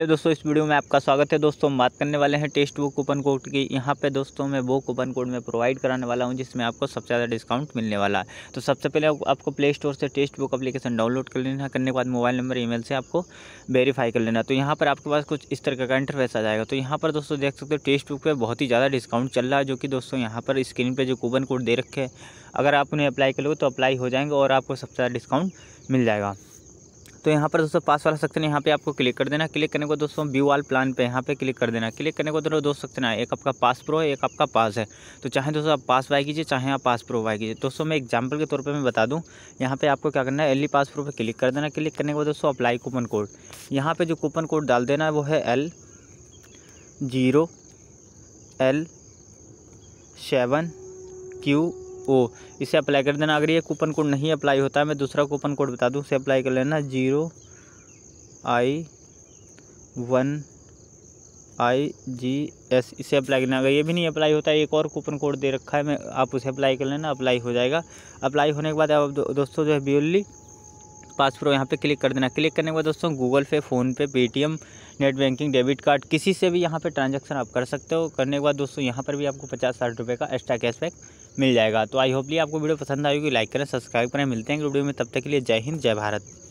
तो दोस्तों इस वीडियो में आपका स्वागत है दोस्तों हम बात करने वाले हैं टेस्ट वो कूपन कोड की यहाँ पे दोस्तों मैं वो कूपन कोड में प्रोवाइड कराने वाला हूँ जिसमें आपको सबसे ज़्यादा डिस्काउंट मिलने वाला है तो सबसे पहले आपको प्ले स्टोर से टेस्ट बुक अपलीकेशन डाउनलोड कर लेना करने के बाद मोबाइल नंबर ई से आपको वेरीफाई कर लेना तो यहाँ पर आपके पास कुछ इस तरह का इंटरफेस आ जाएगा तो यहाँ पर दोस्तों देख सकते हो टेस्ट बुक पर बहुत ही ज़्यादा डिस्काउंट चल रहा है जो कि दोस्तों यहाँ पर स्क्रीन पर जो कूपन कोड दे रखे हैं अगर आप उन्हें अप्लाई लो तो अप्लाई हो जाएंगे और आपको सबसे ज़्यादा डिस्काउंट मिल जाएगा तो यहाँ पर दोस्तों पास वाला सेक्शन यहाँ पे आपको क्लिक कर देना क्लिक करने को दोस्तों व्यू वाल प्लान पे यहाँ पे क्लिक कर देना क्लिक करने को दोस्तों दो सेक्शन है एक आपका पास प्रो है एक आपका पास है तो चाहे दोस्तों आप पास वाई कीजिए चाहे आप पास प्रो वाई कीजिए दोस्तों मैं एग्जाम्पल के तौर पर मैं बता दूँ यहाँ पर आपको क्या करना है एल पास प्रो पर क्लिक कर देना क्लिक करने के बाद दोस्तों अप्लाई कूपन कोड यहाँ पर जो कूपन कोड डाल देना है वो है L zero L seven Q O इसे अप्लाई कर देना अगर ये कूपन कोड नहीं अप्लाई होता है मैं दूसरा कूपन कोड बता दूँ उसे अप्लाई कर लेना zero I one I G S इसे अप्लाई करना अगर ये भी नहीं अप्लाई होता है एक और कूपन कोड दे रखा है मैं आप उसे अप्लाई कर लेना अप्लाई हो जाएगा अप्लाई होने के बाद आप दो, दोस्तों जो है बी पास प्रो यहाँ पे क्लिक कर देना क्लिक करने के बाद दोस्तों Google Pay PhonePe Paytm net banking debit card किसी से भी यहाँ पे ट्रांजैक्शन आप कर सकते हो करने के बाद दोस्तों यहाँ पर भी आपको पचास साठ रुपये का एक्स्ट्रा कैशबैक मिल जाएगा तो आई होपली आपको वीडियो पसंद आएगी लाइक करें सब्सक्राइब करें मिलते हैं वीडियो में तब तक के लिए जय हिंद जय भारत